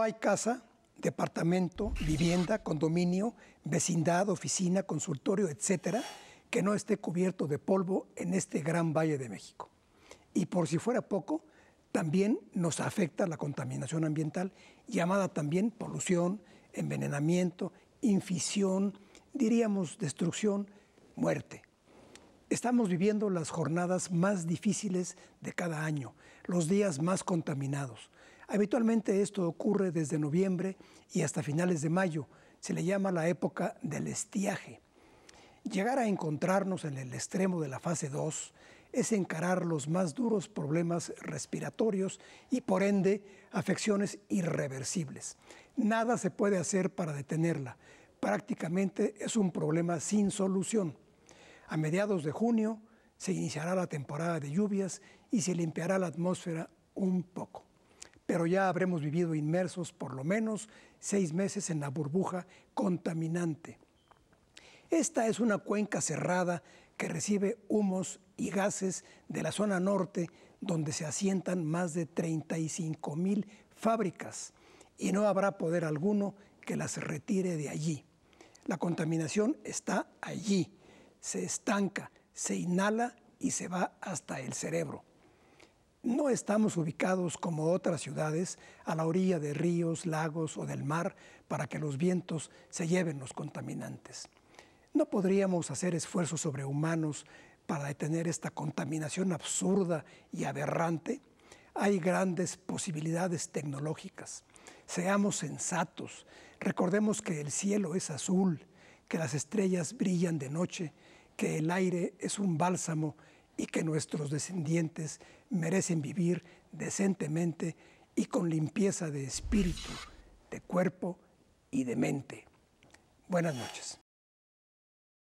no hay casa, departamento, vivienda, condominio, vecindad, oficina, consultorio, etcétera, que no esté cubierto de polvo en este gran valle de México. Y por si fuera poco, también nos afecta la contaminación ambiental, llamada también polución, envenenamiento, infisión, diríamos destrucción, muerte. Estamos viviendo las jornadas más difíciles de cada año, los días más contaminados, Habitualmente esto ocurre desde noviembre y hasta finales de mayo. Se le llama la época del estiaje. Llegar a encontrarnos en el extremo de la fase 2 es encarar los más duros problemas respiratorios y por ende afecciones irreversibles. Nada se puede hacer para detenerla. Prácticamente es un problema sin solución. A mediados de junio se iniciará la temporada de lluvias y se limpiará la atmósfera un poco pero ya habremos vivido inmersos por lo menos seis meses en la burbuja contaminante. Esta es una cuenca cerrada que recibe humos y gases de la zona norte, donde se asientan más de 35 mil fábricas, y no habrá poder alguno que las retire de allí. La contaminación está allí, se estanca, se inhala y se va hasta el cerebro. No estamos ubicados como otras ciudades a la orilla de ríos, lagos o del mar para que los vientos se lleven los contaminantes. No podríamos hacer esfuerzos sobrehumanos para detener esta contaminación absurda y aberrante. Hay grandes posibilidades tecnológicas. Seamos sensatos. Recordemos que el cielo es azul, que las estrellas brillan de noche, que el aire es un bálsamo y que nuestros descendientes merecen vivir decentemente y con limpieza de espíritu, de cuerpo y de mente. Buenas noches.